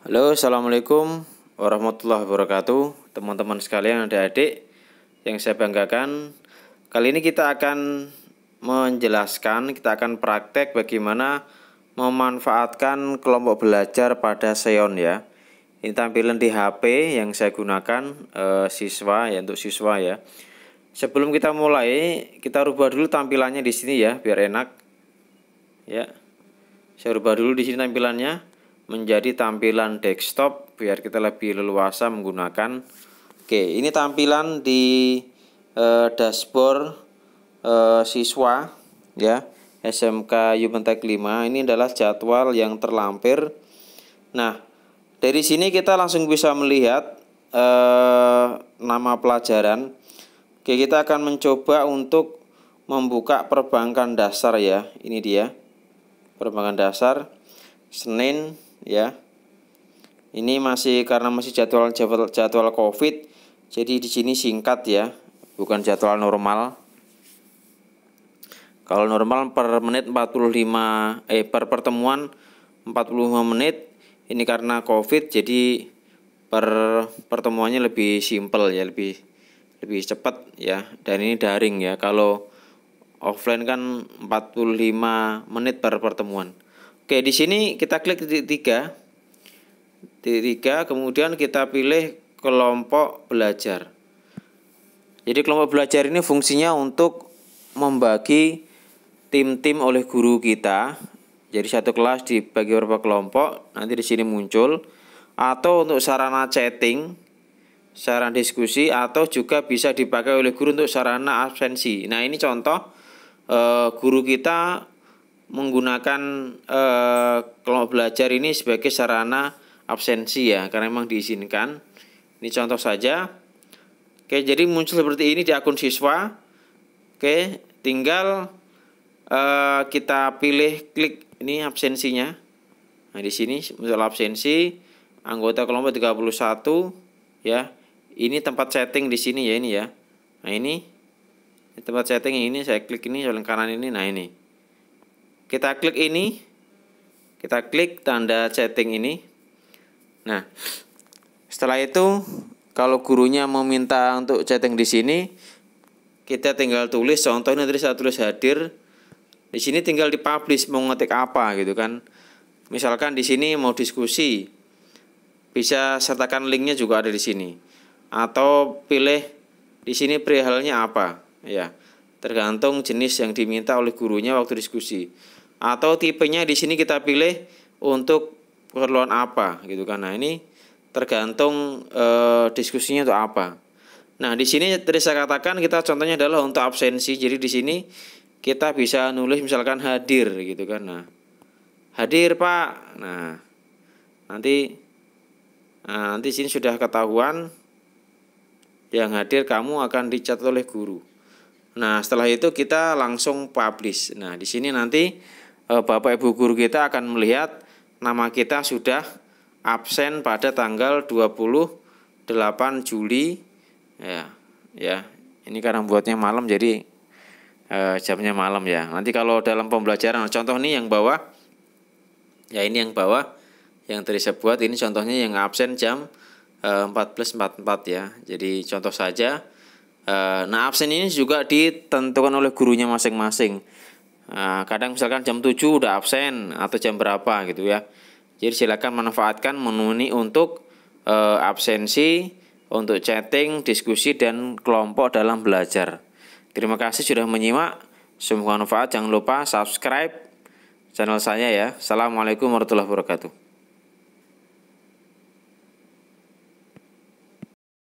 Halo, assalamualaikum warahmatullahi wabarakatuh, teman-teman sekalian, adik-adik yang saya banggakan. Kali ini kita akan menjelaskan, kita akan praktek bagaimana memanfaatkan kelompok belajar pada Seon ya. Ini tampilan di HP yang saya gunakan e, siswa ya untuk siswa ya. Sebelum kita mulai, kita rubah dulu tampilannya di sini ya, biar enak. Ya, saya rubah dulu di sini tampilannya menjadi tampilan desktop biar kita lebih leluasa menggunakan. Oke, ini tampilan di eh, dashboard eh, siswa ya SMK Yumentek 5. Ini adalah jadwal yang terlampir. Nah, dari sini kita langsung bisa melihat eh, nama pelajaran. Oke, kita akan mencoba untuk membuka perbankan dasar ya. Ini dia. Perbankan dasar Senin ya ini masih karena masih jadwal jadwal, jadwal covid jadi di sini singkat ya bukan jadwal normal kalau normal per menit 45 eh per pertemuan 45 menit ini karena covid jadi per pertemuannya lebih simpel ya lebih lebih cepat ya dan ini daring ya kalau offline kan 45 menit per pertemuan Oke, di sini kita klik titik tiga. Titik tiga, kemudian kita pilih kelompok belajar. Jadi kelompok belajar ini fungsinya untuk membagi tim-tim oleh guru kita. Jadi satu kelas dibagi beberapa kelompok, nanti di sini muncul atau untuk sarana chatting, sarana diskusi atau juga bisa dipakai oleh guru untuk sarana absensi. Nah, ini contoh eh, guru kita menggunakan eh, kelompok belajar ini sebagai sarana absensi ya karena memang diizinkan. Ini contoh saja. Oke, jadi muncul seperti ini di akun siswa. Oke, tinggal eh, kita pilih klik ini absensinya. Nah, di sini muncul absensi anggota kelompok 31 ya. Ini tempat setting di sini ya ini ya. Nah, ini tempat setting ini saya klik ini paling kanan ini nah ini kita klik ini kita klik tanda chatting ini nah setelah itu kalau gurunya meminta untuk chatting di sini kita tinggal tulis contohnya tadi saya tulis hadir di sini tinggal dipublish mau ngetik apa gitu kan misalkan di sini mau diskusi bisa sertakan linknya juga ada di sini atau pilih di sini perihalnya apa ya tergantung jenis yang diminta oleh gurunya waktu diskusi atau tipenya di sini kita pilih untuk keperluan apa gitu kan. Nah, ini tergantung e, diskusinya untuk apa. Nah, di sini tadi saya katakan kita contohnya adalah untuk absensi. Jadi di sini kita bisa nulis misalkan hadir gitu kan. Nah, hadir Pak. Nah, nanti nah, nanti sini sudah ketahuan yang hadir kamu akan dicatat oleh guru. Nah, setelah itu kita langsung publish. Nah, di sini nanti Eh, Bapak Ibu guru kita akan melihat nama kita sudah absen pada tanggal 28 Juli ya ya ini karena buatnya malam jadi e, jamnya malam ya nanti kalau dalam pembelajaran contoh nih yang bawah ya ini yang bawah yang tadi saya buat ini contohnya yang absen jam e, eh, 14.44 ya jadi contoh saja e, nah absen ini juga ditentukan oleh gurunya masing-masing Nah, kadang misalkan jam 7 udah absen atau jam berapa gitu ya. Jadi silakan manfaatkan menu ini untuk e, absensi, untuk chatting, diskusi dan kelompok dalam belajar. Terima kasih sudah menyimak. Semoga manfaat. Jangan lupa subscribe channel saya ya. Assalamualaikum warahmatullahi wabarakatuh.